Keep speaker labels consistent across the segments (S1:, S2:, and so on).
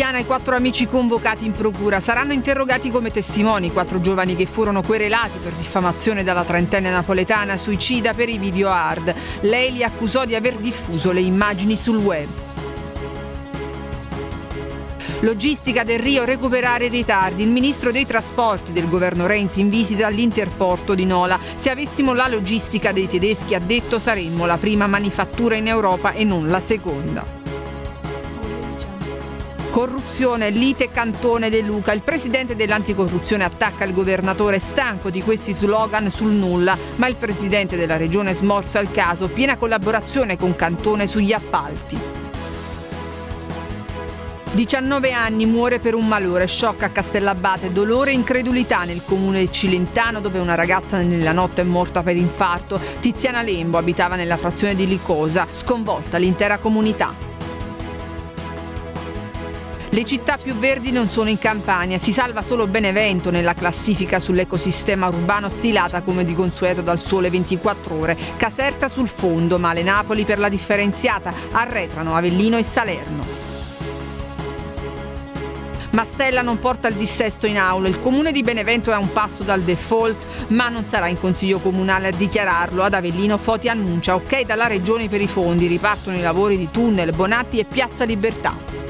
S1: anziana e quattro amici convocati in procura. Saranno interrogati come testimoni i quattro giovani che furono querelati per diffamazione dalla trentenne napoletana suicida per i video hard. Lei li accusò di aver diffuso le immagini sul web. Logistica del Rio recuperare i ritardi. Il ministro dei trasporti del governo Renzi in visita all'interporto di Nola. Se avessimo la logistica dei tedeschi, ha detto, saremmo la prima manifattura in Europa e non la seconda. Corruzione, lite Cantone De Luca. Il presidente dell'anticorruzione attacca il governatore stanco di questi slogan sul nulla, ma il presidente della regione smorza il caso, piena collaborazione con Cantone sugli appalti. 19 anni, muore per un malore, shock a Castellabate, dolore e incredulità nel comune cilentano dove una ragazza nella notte è morta per infarto. Tiziana Lembo abitava nella frazione di Licosa, sconvolta l'intera comunità. Le città più verdi non sono in Campania, si salva solo Benevento nella classifica sull'ecosistema urbano stilata come di consueto dal sole 24 ore, Caserta sul fondo, ma le Napoli per la differenziata, arretrano Avellino e Salerno. Mastella non porta il dissesto in aula. Il comune di Benevento è a un passo dal default, ma non sarà in consiglio comunale a dichiararlo. Ad Avellino Foti annuncia ok dalla regione per i fondi, ripartono i lavori di tunnel, Bonatti e Piazza Libertà.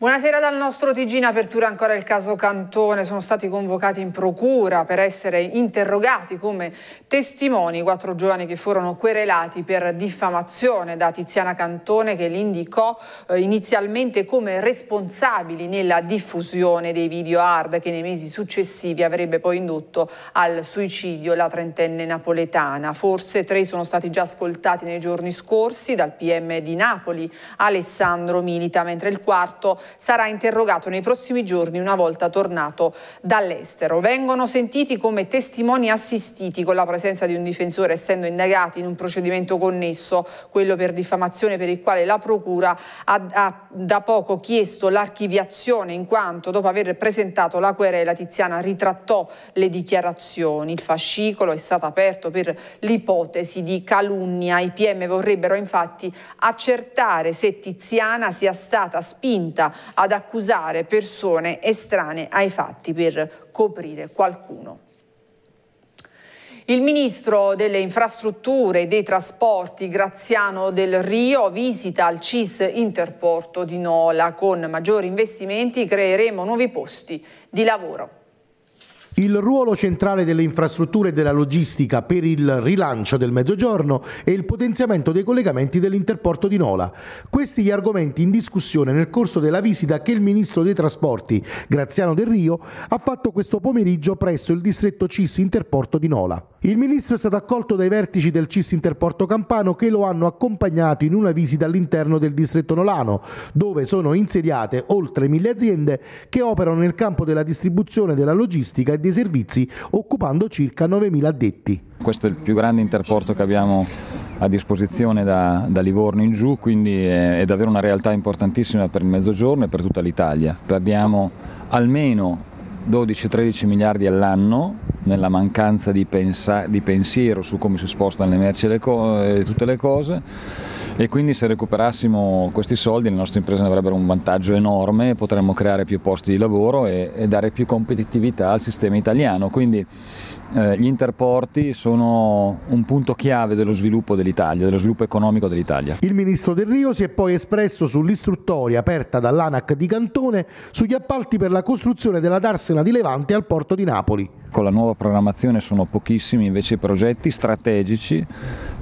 S1: Buonasera dal nostro TG in apertura ancora il caso Cantone. Sono stati convocati in procura per essere interrogati come testimoni quattro giovani che furono querelati per diffamazione da Tiziana Cantone che li indicò eh, inizialmente come responsabili nella diffusione dei video hard che nei mesi successivi avrebbe poi indotto al suicidio la trentenne napoletana. Forse tre sono stati già ascoltati nei giorni scorsi dal PM di Napoli Alessandro Milita, mentre il quarto sarà interrogato nei prossimi giorni una volta tornato dall'estero. Vengono sentiti come testimoni assistiti con la presenza di un difensore essendo indagati in un procedimento connesso, quello per diffamazione per il quale la Procura ha, ha da poco chiesto l'archiviazione in quanto dopo aver presentato la querela Tiziana ritrattò le dichiarazioni. Il fascicolo è stato aperto per l'ipotesi di calunnia. I PM vorrebbero infatti accertare se Tiziana sia stata spinta ad accusare persone estranee ai fatti per coprire qualcuno. Il ministro delle infrastrutture e dei trasporti Graziano del Rio visita il CIS Interporto di Nola. Con maggiori investimenti creeremo nuovi posti di lavoro
S2: il ruolo centrale delle infrastrutture e della logistica per il rilancio del Mezzogiorno e il potenziamento dei collegamenti dell'interporto di Nola. Questi gli argomenti in discussione nel corso della visita che il Ministro dei Trasporti, Graziano Del Rio, ha fatto questo pomeriggio presso il distretto CIS Interporto di Nola. Il ministro è stato accolto dai vertici del CIS Interporto Campano che lo hanno accompagnato in una visita all'interno del distretto Nolano, dove sono insediate oltre mille aziende che operano nel campo della distribuzione,
S3: della logistica e dei servizi, occupando circa 9.000 addetti. Questo è il più grande interporto che abbiamo a disposizione da, da Livorno in giù, quindi è, è davvero una realtà importantissima per il Mezzogiorno e per tutta l'Italia. Perdiamo almeno 12-13 miliardi all'anno nella mancanza di, di, pensiero su come si spostano le merci e, le e tutte le cose e quindi se recuperassimo questi soldi le nostre imprese avrebbero un vantaggio enorme, potremmo creare più posti di lavoro e, e dare più competitività al sistema italiano. Quindi eh, gli interporti sono un punto chiave dello sviluppo dell'Italia, dello sviluppo economico dell'Italia. Il ministro Del Rio si è poi espresso sull'istruttoria aperta dall'ANAC di Cantone sugli appalti per la costruzione della darsena di Levante al porto di Napoli. Con la nuova programmazione sono pochissimi invece i progetti strategici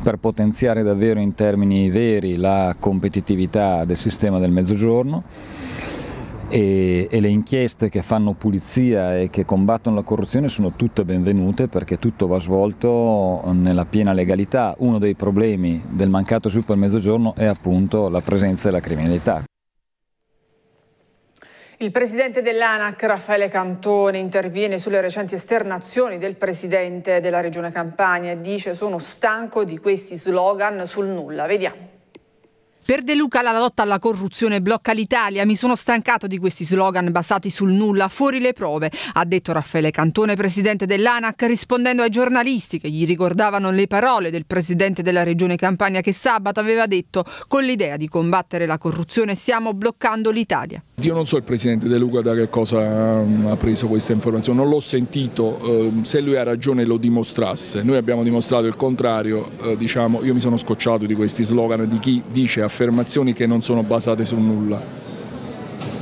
S3: per potenziare davvero in termini veri la competitività del sistema del Mezzogiorno e, e, le inchieste che fanno pulizia e che combattono la corruzione sono tutte benvenute perché tutto va svolto nella piena legalità. Uno dei problemi del mancato sviluppo al mezzogiorno è appunto la presenza della criminalità.
S1: Il presidente dell'ANAC, Raffaele Cantone, interviene sulle recenti esternazioni del presidente della regione Campania e dice sono stanco di questi slogan sul nulla. Vediamo. Per De Luca la lotta alla corruzione blocca l'Italia. Mi sono stancato di questi slogan basati sul nulla, fuori le prove, ha detto Raffaele Cantone, presidente dell'ANAC, rispondendo ai giornalisti che gli ricordavano le parole del presidente della regione Campania che sabato aveva detto con l'idea di combattere la corruzione stiamo bloccando l'Italia.
S3: Io non so il presidente De Luca da che cosa um, ha preso questa informazione, non l'ho sentito, um, se lui ha ragione lo dimostrasse. Noi abbiamo dimostrato il contrario, uh, diciamo, io mi sono scocciato di questi slogan di chi dice a affermazioni che non sono basate su nulla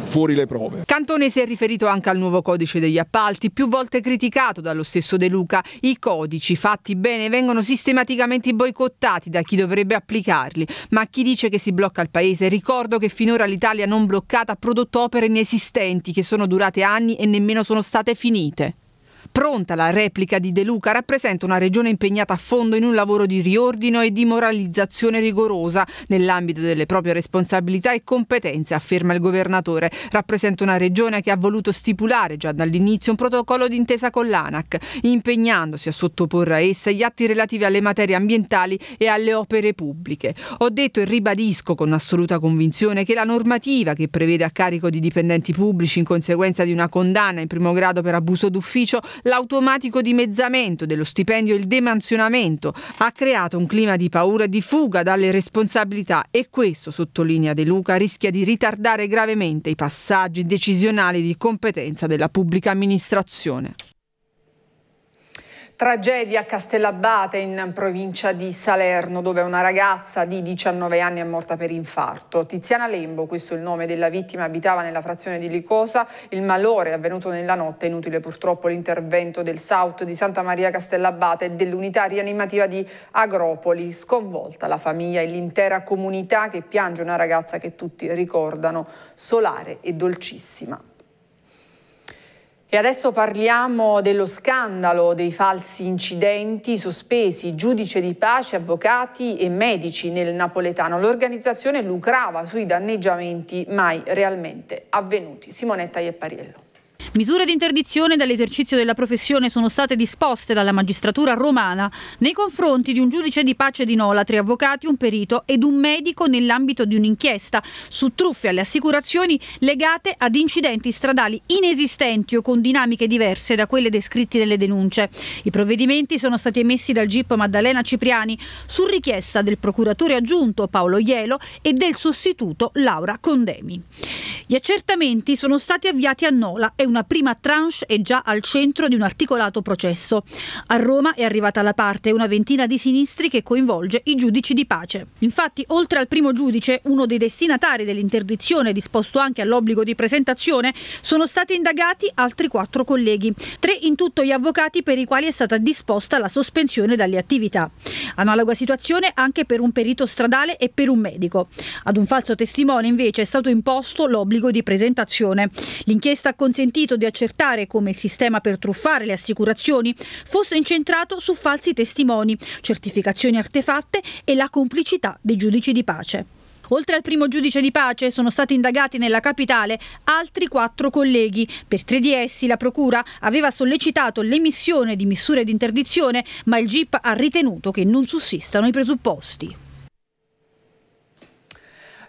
S3: fuori le prove.
S1: Cantone si è riferito anche al nuovo codice degli appalti, più volte criticato dallo stesso De Luca. I codici fatti bene vengono sistematicamente boicottati da chi dovrebbe applicarli, ma chi dice che si blocca il paese, ricordo che finora l'Italia non bloccata ha prodotto opere inesistenti che sono durate anni e nemmeno sono state finite. Pronta la replica di De Luca rappresenta una regione impegnata a fondo in un lavoro di riordino e di moralizzazione rigorosa nell'ambito delle proprie responsabilità e competenze, afferma il governatore. Rappresenta una regione che ha voluto stipulare già dall'inizio un protocollo d'intesa con l'ANAC, impegnandosi a sottoporre a essa gli atti relativi alle materie ambientali e alle opere pubbliche. Ho detto e ribadisco con assoluta convinzione che la normativa che prevede a carico di dipendenti pubblici in conseguenza di una condanna in primo grado per abuso d'ufficio l'automatico dimezzamento dello stipendio e il demansionamento ha creato un clima di paura e di fuga dalle responsabilità e questo, sottolinea De Luca, rischia di ritardare gravemente i passaggi decisionali di competenza della pubblica amministrazione. Tragedia a Castellabate in provincia di Salerno dove una ragazza di 19 anni è morta per infarto. Tiziana Lembo, questo è il nome della vittima, abitava nella frazione di Licosa. Il malore è avvenuto nella notte, inutile purtroppo l'intervento del SAUT di Santa Maria Castellabate e dell'unità rianimativa di Agropoli. Sconvolta la famiglia e l'intera comunità che piange una ragazza che tutti ricordano solare e dolcissima. E adesso parliamo dello scandalo dei falsi incidenti sospesi, giudice di pace, avvocati e medici nel napoletano. L'organizzazione lucrava sui danneggiamenti mai realmente avvenuti. Simonetta Iepariello.
S4: Misure di interdizione dall'esercizio della professione sono state disposte dalla magistratura romana nei confronti di un giudice di pace di Nola, tre avvocati, un perito ed un medico nell'ambito di un'inchiesta su truffe alle assicurazioni legate ad incidenti stradali inesistenti o con dinamiche diverse da quelle descritte nelle denunce. I provvedimenti sono stati emessi dal GIP Maddalena Cipriani su richiesta del procuratore aggiunto Paolo Ielo e del sostituto Laura Condemi. Gli accertamenti sono stati avviati a Nola e una prima tranche è già al centro di un articolato processo. A Roma è arrivata alla parte una ventina di sinistri che coinvolge i giudici di pace. Infatti, oltre al primo giudice, uno dei destinatari dell'interdizione disposto anche all'obbligo di presentazione, sono stati indagati altri quattro colleghi, tre in tutto gli avvocati per i quali è stata disposta la sospensione dalle attività. Analoga situazione anche per un perito stradale e per un medico. Ad un falso testimone invece è stato imposto l'obbligo di presentazione. L'inchiesta ha consentito impedito di accertare come il sistema per truffare le assicurazioni fosse incentrato su falsi testimoni, certificazioni artefatte e la complicità dei giudici di pace. Oltre al primo giudice di pace sono stati indagati nella capitale altri quattro colleghi. Per tre di essi la Procura aveva sollecitato l'emissione di misure di interdizione, ma il GIP ha ritenuto che non sussistano i presupposti.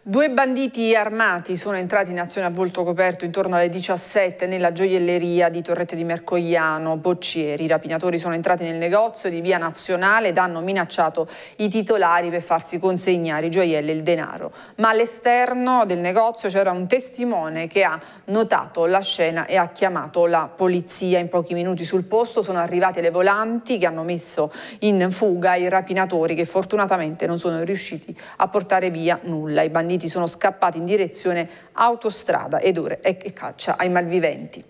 S1: Due banditi armati sono entrati in azione a volto coperto intorno alle 17 nella gioielleria di Torrette di Mercogliano, Boccieri. I rapinatori sono entrati nel negozio di via nazionale ed hanno minacciato i titolari per farsi consegnare i gioielli e il denaro. Ma all'esterno del negozio c'era un testimone che ha notato la scena e ha chiamato la polizia. In pochi minuti sul posto sono arrivate le volanti che hanno messo in fuga i rapinatori che fortunatamente non sono riusciti a portare via nulla. I banditi banditi sono scappati in direzione autostrada ed ora è caccia ai malviventi.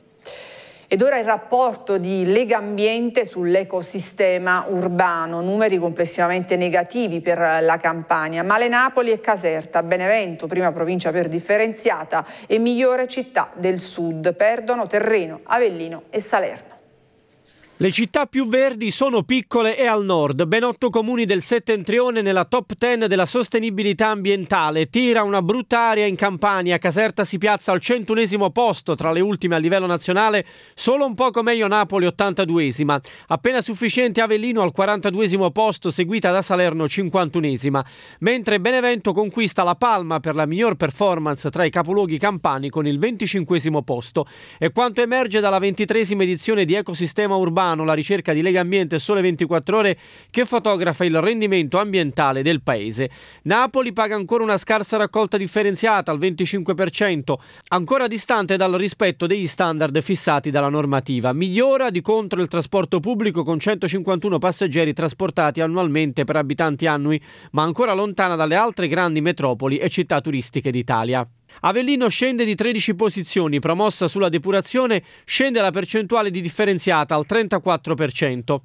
S1: Ed ora il rapporto di Lega Ambiente sull'ecosistema urbano, numeri complessivamente negativi per la Campania, Male Napoli e Caserta, Benevento, prima provincia per differenziata e migliore città del sud, perdono terreno, Avellino e Salerno.
S2: Le città più verdi sono piccole e al nord, ben otto comuni del settentrione nella top ten della sostenibilità ambientale. Tira una brutta aria in Campania, Caserta si piazza al centunesimo posto tra le ultime a livello nazionale, solo un poco meglio Napoli 82esima, appena sufficiente Avellino al 42esimo posto seguita da Salerno 51esima, mentre Benevento conquista la palma per la miglior performance tra i capoluoghi campani con il 25esimo posto. E quanto emerge dalla 23esima edizione di Ecosistema Urbano Milano, la ricerca di Lega Ambiente Sole 24 Ore che fotografa il rendimento ambientale del paese. Napoli paga ancora una scarsa raccolta differenziata al 25%, ancora distante dal rispetto degli standard fissati dalla normativa. Migliora di contro il trasporto pubblico con 151 passeggeri trasportati annualmente per abitanti annui, ma ancora lontana dalle altre grandi metropoli e città turistiche d'Italia. Avellino scende di 13 posizioni, promossa sulla depurazione scende la percentuale di differenziata al 34%.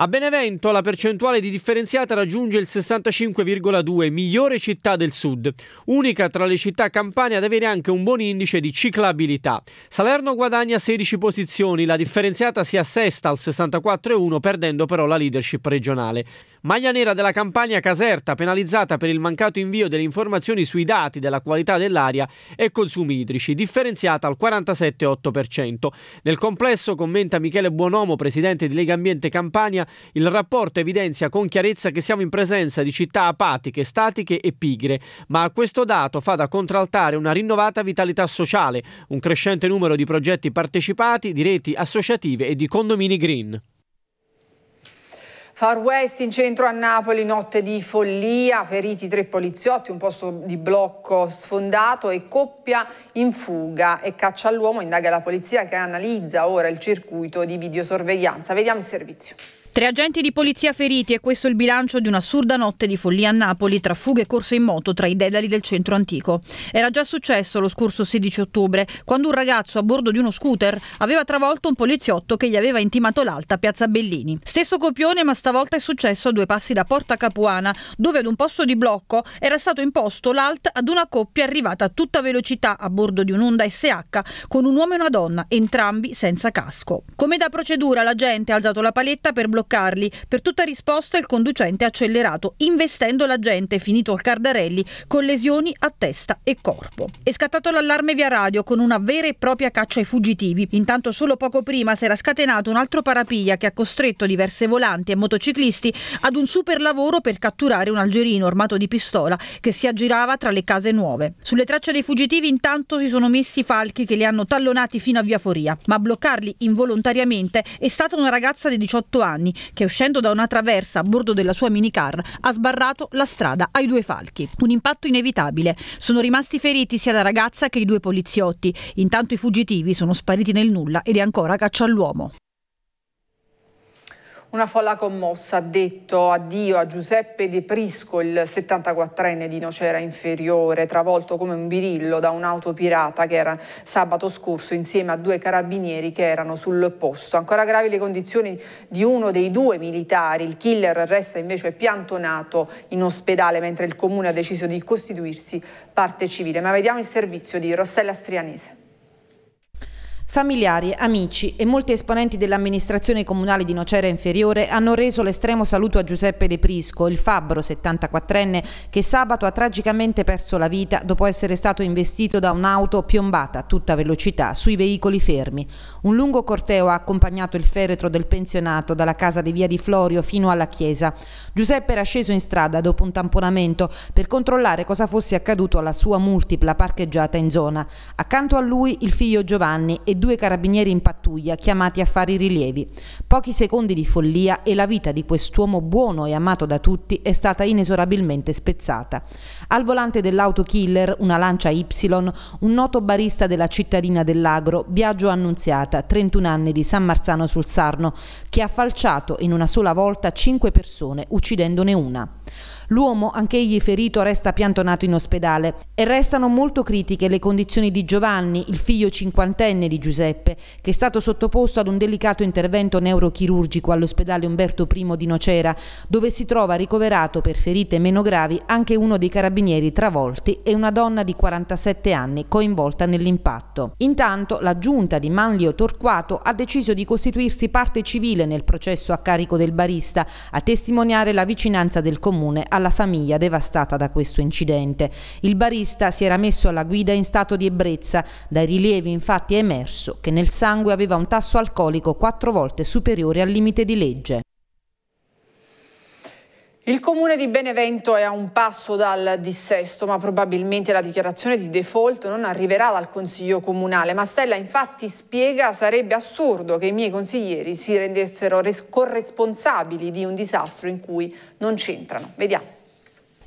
S2: A Benevento la percentuale di differenziata raggiunge il 65,2, migliore città del sud, unica tra le città campane ad avere anche un buon indice di ciclabilità. Salerno guadagna 16 posizioni, la differenziata si assesta al 64,1 perdendo però la leadership regionale. Maglia nera della campagna Caserta penalizzata per il mancato invio delle informazioni sui dati della qualità dell'aria e consumi idrici, differenziata al 47,8%. Nel complesso, commenta Michele Buonomo, presidente di Lega Ambiente Campania, il rapporto evidenzia con chiarezza che siamo in presenza di città apatiche, statiche e pigre, ma a questo dato fa da contraltare una rinnovata vitalità sociale, un crescente numero di progetti partecipati, di reti associative e di condomini green.
S1: Far West in centro a Napoli, notte di follia, feriti tre poliziotti, un posto di blocco sfondato e coppia in fuga e caccia all'uomo, indaga la polizia che analizza ora il circuito di videosorveglianza. Vediamo il servizio.
S4: Tre agenti di polizia feriti e questo è il bilancio di un'assurda notte di follia a Napoli tra fughe e corse in moto tra i dedali del centro antico. Era già successo lo scorso 16 ottobre, quando un ragazzo a bordo di uno scooter aveva travolto un poliziotto che gli aveva intimato l'alta a Piazza Bellini. Stesso copione, ma stavolta è successo a due passi da Porta Capuana, dove ad un posto di blocco era stato imposto l'alt ad una coppia arrivata a tutta velocità a bordo di un'Onda SH con un uomo e una donna, entrambi senza casco. Come da procedura, l'agente ha alzato la paletta per bloccare bloccarli. Per tutta risposta il conducente ha accelerato, investendo la gente, finito al Cardarelli, con lesioni a testa e corpo. È scattato l'allarme via radio con una vera e propria caccia ai fuggitivi. Intanto solo poco prima si era scatenato un altro parapiglia che ha costretto diverse volanti e motociclisti ad un super lavoro per catturare un algerino armato di pistola che si aggirava tra le case nuove. Sulle tracce dei fuggitivi intanto si sono messi falchi che li hanno tallonati fino a Via Foria, ma a bloccarli involontariamente è stata una ragazza di 18 anni anni, che uscendo da una traversa a bordo della sua minicar ha sbarrato la strada ai due falchi. Un impatto inevitabile. Sono rimasti feriti sia la ragazza che i due poliziotti. Intanto i fuggitivi sono spariti nel nulla ed è ancora caccia all'uomo.
S1: Una folla commossa ha detto addio a Giuseppe De Prisco, il 74enne di Nocera Inferiore, travolto come un birillo da un'auto pirata che era sabato scorso insieme a due carabinieri che erano sul posto. Ancora gravi le condizioni di uno dei due militari, il killer resta invece piantonato in ospedale mentre il comune ha deciso di costituirsi parte civile. Ma vediamo il servizio di Rossella Strianese.
S5: Familiari, amici e molti esponenti dell'amministrazione comunale di Nocera Inferiore hanno reso l'estremo saluto a Giuseppe De Prisco, il fabbro 74enne che sabato ha tragicamente perso la vita dopo essere stato investito da un'auto piombata a tutta velocità sui veicoli fermi. Un lungo corteo ha accompagnato il feretro del pensionato dalla casa di Via di Florio fino alla chiesa. Giuseppe era sceso in strada dopo un tamponamento per controllare cosa fosse accaduto alla sua multipla parcheggiata in zona. Accanto a lui il figlio Giovanni e due carabinieri in pattuglia chiamati a fare i rilievi. Pochi secondi di follia e la vita di quest'uomo buono e amato da tutti è stata inesorabilmente spezzata. Al volante dell'auto killer, una Lancia Y, un noto barista della cittadina dell'Agro, Biagio Annunziata, 31 anni di San Marzano sul Sarno, che ha falciato in una sola volta cinque persone, uccidendone una. L'uomo, anch'egli ferito, resta piantonato in ospedale e restano molto critiche le condizioni di Giovanni, il figlio cinquantenne di Giuseppe, che è stato sottoposto ad un delicato intervento neurochirurgico all'ospedale Umberto I di Nocera, dove si trova ricoverato per ferite meno gravi anche uno dei carabinieri travolti e una donna di 47 anni coinvolta nell'impatto. Intanto la giunta di Manlio Torquato ha deciso di costituirsi parte civile nel processo a carico del barista, a testimoniare la vicinanza del comune comune alla famiglia devastata da questo incidente. Il barista si era messo alla guida in stato di ebbrezza. Dai rilievi infatti è emerso che nel sangue aveva un tasso alcolico quattro volte superiore al limite di legge.
S1: Il comune di Benevento è a un passo dal dissesto, ma probabilmente la dichiarazione di default non arriverà dal Consiglio comunale. Mastella infatti spiega sarebbe assurdo che i miei consiglieri si rendessero corresponsabili di un disastro in cui non c'entrano. Vediamo.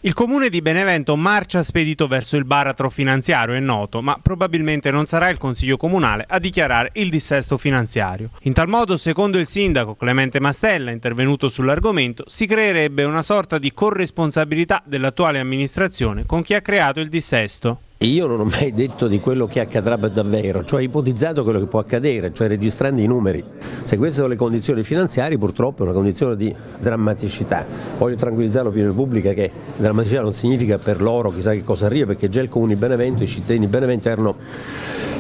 S6: Il comune di Benevento marcia spedito verso il baratro finanziario è noto, ma probabilmente non sarà il Consiglio Comunale a dichiarare il dissesto finanziario. In tal modo, secondo il sindaco Clemente Mastella, intervenuto sull'argomento, si creerebbe una sorta di corresponsabilità dell'attuale amministrazione con chi ha creato il dissesto.
S7: Io non ho mai detto di quello che accadrà davvero, cioè ho ipotizzato quello che può accadere, cioè registrando i numeri. Se queste sono le condizioni finanziarie, purtroppo è una condizione di drammaticità. Voglio tranquillizzare l'opinione pubblica che drammaticità non significa per loro chissà che cosa arriva, perché già il Comune di Benevento, i cittadini di Benevento erano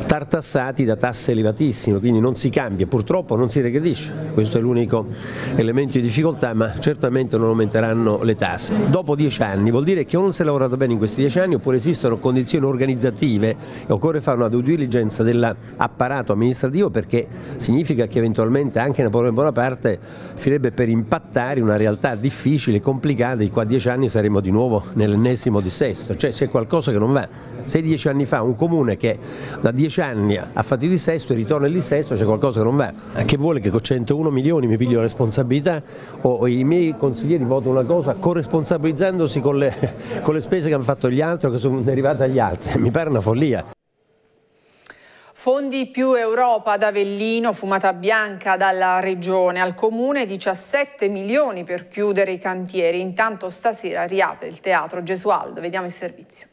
S7: tartassati da tasse elevatissime, quindi non si cambia, purtroppo non si regredisce, questo è l'unico elemento di difficoltà, ma certamente non aumenteranno le tasse. Dopo dieci anni vuol dire che o non si è lavorato bene in questi dieci anni oppure esistono condizioni organizzative occorre fare una due diligence dell'apparato amministrativo perché significa che eventualmente anche Napoleone Bonaparte finirebbe per impattare una realtà difficile, complicata, di qua a dieci anni saremo di nuovo nell'ennesimo dissesto, cioè c'è qualcosa che non va. Se dieci anni fa un comune che da dieci anni ha fatto il dissesto e ritorna il dissesto c'è qualcosa che non va. Che vuole che con 101 milioni mi piglio la responsabilità o i miei consiglieri votano una cosa corresponsabilizzandosi con le, con le spese che hanno fatto gli altri o che sono derivate agli altri? mi pare una follia.
S1: Fondi più Europa ad Avellino, fumata bianca dalla regione al comune, 17 milioni per chiudere i cantieri. Intanto stasera riapre il teatro Gesualdo, vediamo il servizio.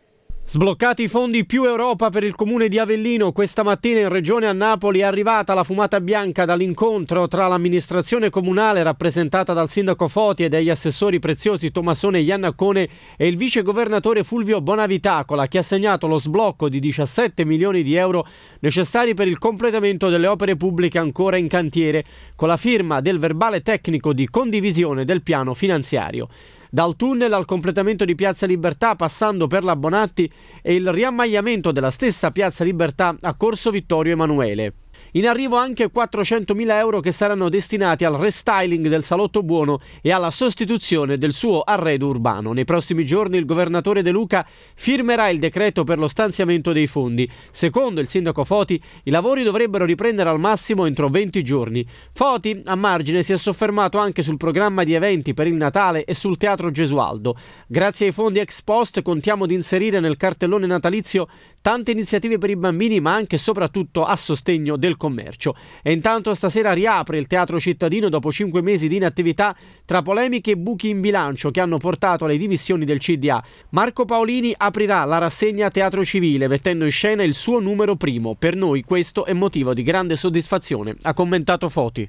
S2: Sbloccati i fondi più Europa per il comune di Avellino, questa mattina in regione a Napoli è arrivata la fumata bianca dall'incontro tra l'amministrazione comunale rappresentata dal sindaco Foti e dagli assessori preziosi Tommasone Iannacone e il vice governatore Fulvio Bonavitacola che ha segnato lo sblocco di 17 milioni di euro necessari per il completamento delle opere pubbliche ancora in cantiere con la firma del verbale tecnico di condivisione del piano finanziario dal tunnel al completamento di Piazza Libertà passando per la Bonatti e il riammagliamento della stessa Piazza Libertà a Corso Vittorio Emanuele. In arrivo anche 400.000 euro che saranno destinati al restyling del salotto buono e alla sostituzione del suo arredo urbano. Nei prossimi giorni il governatore De Luca firmerà il decreto per lo stanziamento dei fondi. Secondo il sindaco Foti, i lavori dovrebbero riprendere al massimo entro 20 giorni. Foti, a margine, si è soffermato anche sul programma di eventi per il Natale e sul Teatro Gesualdo. Grazie ai fondi ex post contiamo di inserire nel cartellone natalizio tante iniziative per i bambini ma anche e soprattutto a sostegno del commercio. E intanto stasera riapre il teatro cittadino dopo cinque mesi di inattività tra polemiche e buchi in bilancio che hanno portato alle dimissioni del CDA. Marco Paolini aprirà la rassegna Teatro Civile mettendo in scena il suo numero primo. Per noi questo è motivo di grande soddisfazione, ha commentato Foti.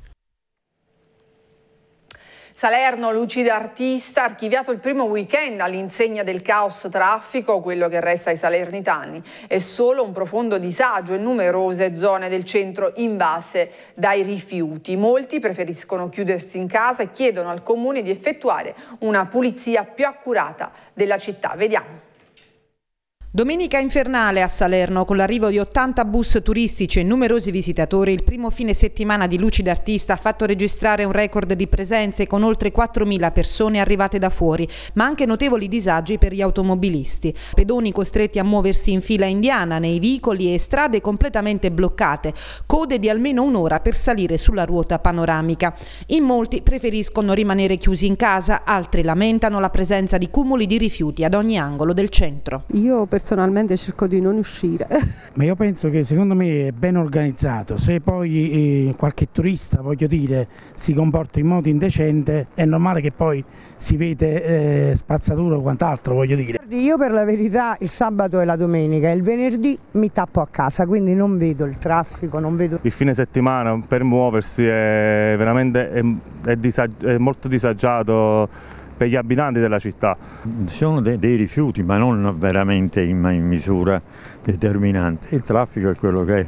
S1: Salerno, lucida artista, archiviato il primo weekend all'insegna del caos traffico, quello che resta ai salernitani. È solo un profondo disagio in numerose zone del centro invase dai rifiuti. Molti preferiscono chiudersi in casa e chiedono al comune di effettuare una pulizia più accurata della città. Vediamo.
S5: Domenica infernale a Salerno, con l'arrivo di 80 bus turistici e numerosi visitatori, il primo fine settimana di Lucida Artista ha fatto registrare un record di presenze con oltre 4.000 persone arrivate da fuori, ma anche notevoli disagi per gli automobilisti. Pedoni costretti a muoversi in fila indiana nei vicoli e strade completamente bloccate, code di almeno un'ora per salire sulla ruota panoramica. In molti preferiscono rimanere chiusi in casa, altri lamentano la presenza di cumuli di rifiuti ad ogni angolo del centro. Io per personalmente cerco di non uscire.
S2: Ma io penso che secondo me è ben organizzato, se poi eh, qualche turista, voglio dire, si comporta in modo indecente, è normale che poi si vede eh, spazzatura o quant'altro, voglio dire.
S4: Io per la verità il sabato e la domenica, il venerdì mi tappo a casa, quindi non vedo il traffico, non vedo...
S6: Il fine settimana per muoversi è veramente è, è, disag è molto disagiato per gli abitanti della città.
S7: Sono dei, dei rifiuti ma non veramente in, in misura determinante. Il traffico è quello che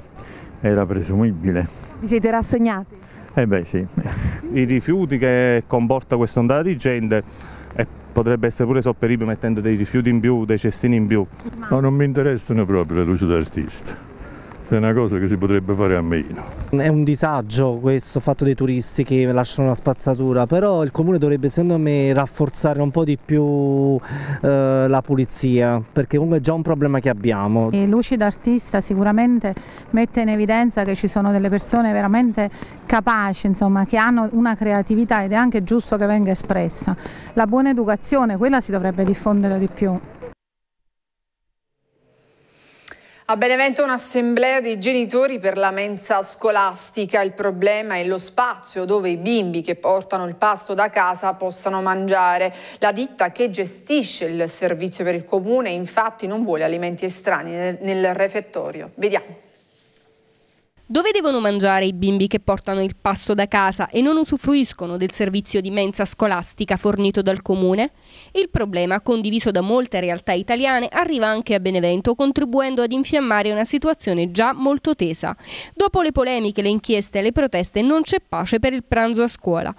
S7: era presumibile.
S5: Vi siete rassegnati?
S7: Eh beh
S6: sì. I rifiuti che comporta questa ondata di gente eh, potrebbe essere pure sopperibile mettendo dei rifiuti in più, dei cestini in più. Ma non mi interessano proprio le luci
S7: d'artista è una cosa che si potrebbe fare a meno.
S2: È un disagio questo fatto dei turisti che lasciano la spazzatura, però il comune dovrebbe secondo me rafforzare un po' di più eh, la pulizia, perché comunque è già un problema che abbiamo.
S1: E Luci d'artista sicuramente mette in evidenza che ci sono delle persone veramente capaci,
S5: insomma, che hanno una creatività ed è anche giusto che venga espressa. La buona educazione, quella si dovrebbe diffondere di più.
S1: A Benevento un'assemblea dei genitori per la mensa scolastica. Il problema è lo spazio dove i bimbi che portano il pasto da casa possano mangiare. La ditta che gestisce il servizio per il comune infatti non vuole alimenti estranei nel refettorio. Vediamo.
S4: Dove devono mangiare i bimbi che portano il pasto da casa e non usufruiscono del servizio di mensa scolastica fornito dal comune? Il problema, condiviso da molte realtà italiane, arriva anche a Benevento, contribuendo ad infiammare una situazione già molto tesa. Dopo le polemiche, le inchieste e le proteste non c'è pace per il pranzo a scuola.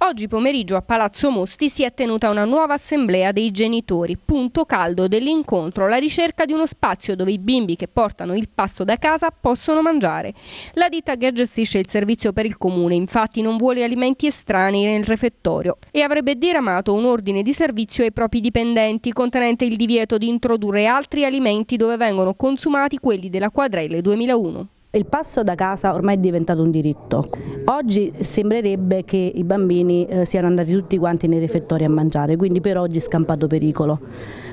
S4: Oggi pomeriggio a Palazzo Mosti si è tenuta una nuova assemblea dei genitori, punto caldo dell'incontro, la ricerca di uno spazio dove i bimbi che portano il pasto da casa possono mangiare. La ditta che gestisce il servizio per il comune infatti non vuole alimenti estranei nel refettorio e avrebbe diramato un ordine di servizio ai propri dipendenti contenente il divieto di introdurre altri alimenti dove vengono consumati quelli della quadrelle 2001. Il passo da casa ormai è diventato un diritto. Oggi sembrerebbe che i bambini eh, siano andati tutti quanti nei refettori a mangiare, quindi per oggi è scampato pericolo.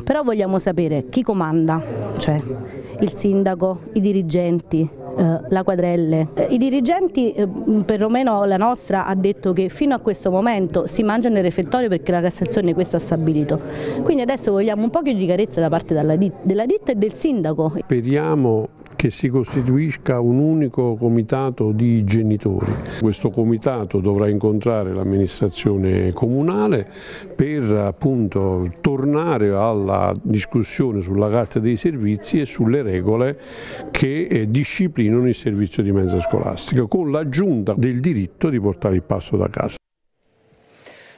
S4: Però vogliamo sapere chi comanda, cioè il sindaco, i dirigenti, eh, la quadrelle. Eh, I dirigenti, eh, perlomeno la nostra, ha detto che fino a questo momento si mangia nel refettorio perché la Cassazione questo ha stabilito. Quindi adesso vogliamo un po' più di chiarezza da parte della ditta e del sindaco.
S7: Speriamo che si costituisca un unico comitato di genitori. Questo comitato dovrà incontrare l'amministrazione comunale per appunto tornare alla discussione sulla carta dei servizi e sulle regole che eh, disciplinano il servizio di mezza scolastica con l'aggiunta del diritto di portare il passo da casa.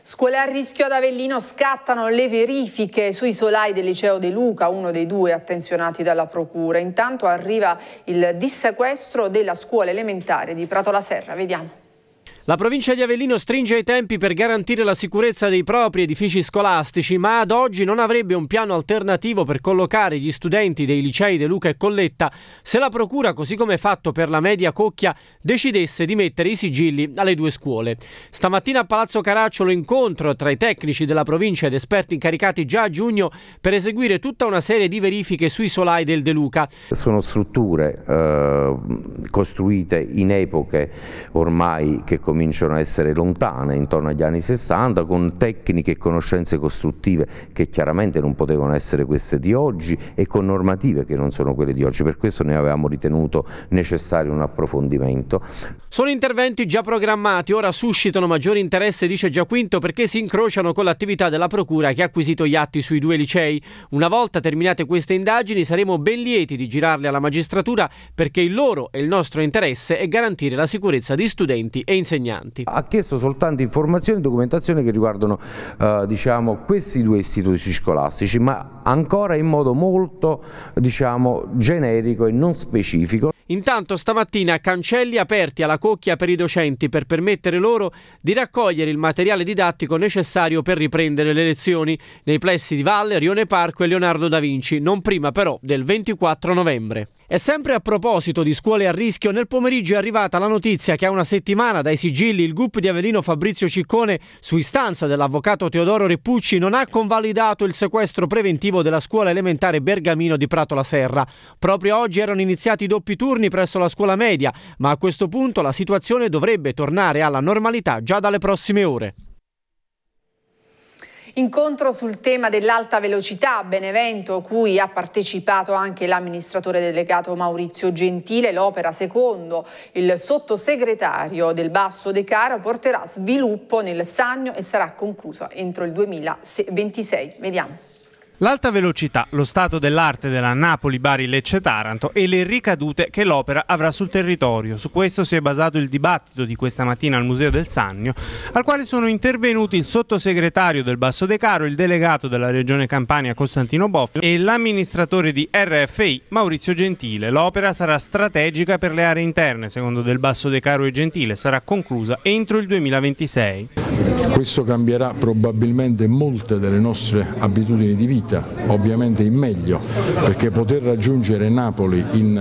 S1: Scuole a rischio ad Avellino scattano le verifiche sui solai del liceo De Luca, uno dei due attenzionati dalla procura. Intanto arriva il dissequestro della scuola elementare di Prato la Serra. Vediamo.
S2: La provincia di Avellino stringe i tempi per garantire la sicurezza dei propri edifici scolastici, ma ad oggi non avrebbe un piano alternativo per collocare gli studenti dei licei De Luca e Colletta se la Procura, così come fatto per la media Cocchia, decidesse di mettere i sigilli alle due scuole. Stamattina a Palazzo Caraccio l'incontro tra i tecnici della provincia ed esperti incaricati già a giugno per eseguire tutta una serie di verifiche sui solai del De Luca.
S7: Sono strutture eh, costruite in epoche ormai che cominciano cominciano a essere lontane, intorno agli anni 60, con tecniche e conoscenze costruttive che chiaramente non potevano essere queste di oggi e con normative che non sono quelle di oggi, per questo noi avevamo ritenuto necessario un approfondimento.
S2: Sono interventi già programmati, ora suscitano maggiore interesse, dice Giaquinto, perché si incrociano con l'attività della Procura che ha acquisito gli atti sui due licei. Una volta terminate queste indagini saremo ben lieti di girarle alla magistratura perché il loro e il nostro interesse è garantire la sicurezza di studenti e insegnanti insegnanti.
S7: Ha chiesto soltanto informazioni e documentazione che riguardano eh, diciamo, questi due istituti scolastici, ma ancora in modo molto diciamo, generico e non specifico.
S2: Intanto stamattina cancelli aperti alla cocchia per i docenti per permettere loro di raccogliere il materiale didattico necessario per riprendere le lezioni nei plessi di Valle, Rione Parco e Leonardo da Vinci, non prima però del 24 novembre. E sempre a proposito di scuole a rischio, nel pomeriggio è arrivata la notizia che a una settimana dai sigilli il GUP di Avellino Fabrizio Ciccone, su istanza dell'avvocato Teodoro Repucci, non ha convalidato il sequestro preventivo della scuola elementare Bergamino di Prato la Serra. Proprio oggi erano iniziati i doppi turni presso la scuola media, ma a questo punto la situazione dovrebbe tornare alla normalità già dalle prossime ore.
S1: Incontro sul tema dell'alta velocità a Benevento, cui ha partecipato anche l'amministratore delegato Maurizio Gentile, l'opera secondo il sottosegretario del Basso De Caro porterà sviluppo nel Sannio e sarà conclusa entro il 2026. Vediamo.
S6: L'alta velocità, lo stato dell'arte della Napoli-Bari-Lecce-Taranto e le ricadute che l'opera avrà sul territorio. Su questo si è basato il dibattito di questa mattina al Museo del Sannio, al quale sono intervenuti il sottosegretario del Basso De Caro, il delegato della Regione Campania Costantino Boffi e l'amministratore di RFI Maurizio Gentile. L'opera sarà strategica per le aree interne, secondo Del Basso De Caro e Gentile, sarà conclusa entro il 2026.
S3: Questo cambierà probabilmente molte delle nostre abitudini di vita vita, ovviamente in meglio, perché poter raggiungere Napoli in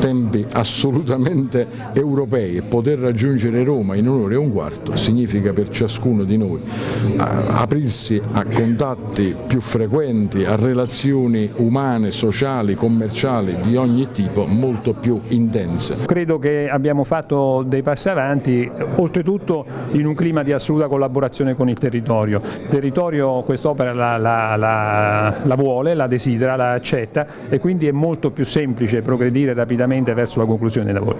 S3: tempi assolutamente europei e poter raggiungere Roma in un'ora e un quarto significa per ciascuno di noi eh, aprirsi a contatti più frequenti, a relazioni umane, sociali, commerciali di ogni tipo molto più intense. Credo che abbiamo fatto dei passi avanti, oltretutto in un clima di assoluta collaborazione con il territorio. Il territorio quest'opera la, la, la la, vuole, la desidera, la accetta e quindi è molto più semplice progredire rapidamente verso la conclusione dei lavori.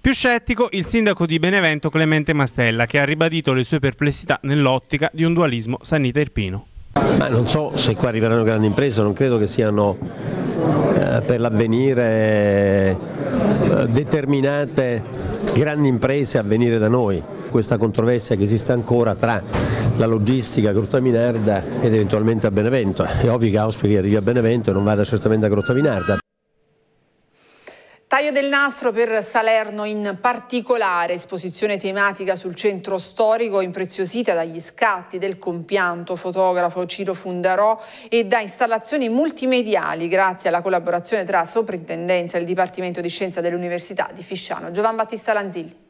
S6: Più scettico il sindaco di Benevento Clemente Mastella che ha ribadito le sue perplessità nell'ottica di un dualismo sanita-irpino.
S3: Ma non so se qua
S7: arriveranno grandi imprese, non credo che siano eh, per l'avvenire eh, determinate grandi imprese a venire da noi. Questa controversia che esiste ancora tra la logistica a Grotta Grottaminarda ed eventualmente a Benevento. È ovvio che auspica che arrivi a Benevento e non vada certamente a Grotta Grottaminarda.
S1: Taglio del nastro per Salerno in particolare, esposizione tematica sul centro storico impreziosita dagli scatti del compianto fotografo Ciro Fundarò e da installazioni multimediali grazie alla collaborazione tra Soprintendenza e il Dipartimento di Scienza dell'Università di Fisciano. Giovan Battista Lanzilli.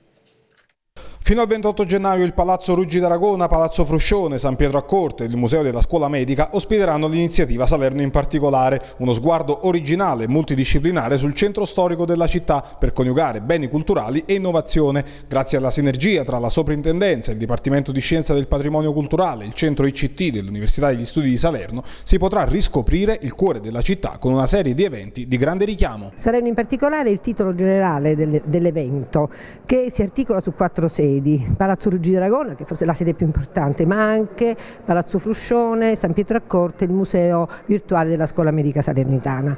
S6: Fino al 28 gennaio il Palazzo Ruggi d'Aragona, Palazzo Fruscione, San Pietro a Corte e il Museo della Scuola Medica ospiteranno l'iniziativa Salerno in particolare, uno sguardo originale e multidisciplinare sul centro storico della città per coniugare beni culturali e innovazione. Grazie alla sinergia tra la Soprintendenza, il Dipartimento di Scienza del Patrimonio Culturale, e il Centro ICT dell'Università degli Studi di Salerno, si potrà riscoprire il cuore della città con una serie di eventi di grande richiamo.
S5: Salerno in particolare è il titolo generale dell'evento che si articola su quattro sedi sedi, Palazzo Ruggi d'Aragona che forse è la sede più importante, ma anche Palazzo Fruscione, San Pietro a Corte e il Museo Virtuale della Scuola Medica Salernitana.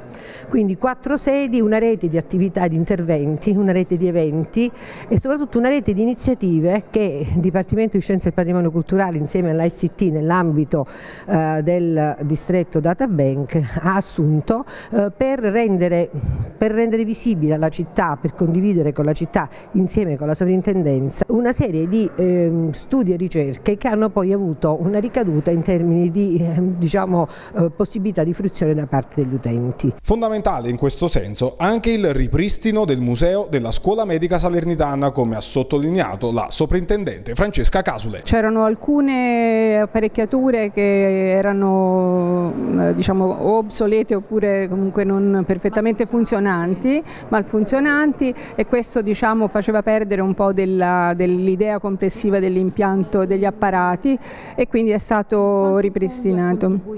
S5: Quindi quattro sedi, una rete di attività e di interventi, una rete di eventi e soprattutto una rete di iniziative che il Dipartimento di Scienze e Patrimonio Culturale insieme all'ICT nell'ambito eh, del distretto Data Bank ha assunto eh, per, rendere, per rendere visibile alla città, per condividere con la città insieme con la sovrintendenza una una serie di eh, studi e ricerche che hanno poi avuto una ricaduta in termini di eh, diciamo, eh, possibilità di fruizione da parte degli utenti. Fondamentale in questo senso
S6: anche il ripristino del museo della scuola medica salernitana come ha sottolineato la soprintendente Francesca Casule.
S5: C'erano alcune apparecchiature che erano mm, diciamo, obsolete oppure comunque non perfettamente funzionanti, malfunzionanti e questo diciamo, faceva perdere un po' della, del l'idea complessiva dell'impianto degli apparati e quindi è stato ripristinato.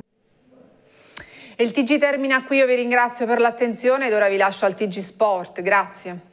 S1: Il TG termina qui, io vi ringrazio per l'attenzione ed ora vi lascio al TG Sport, grazie.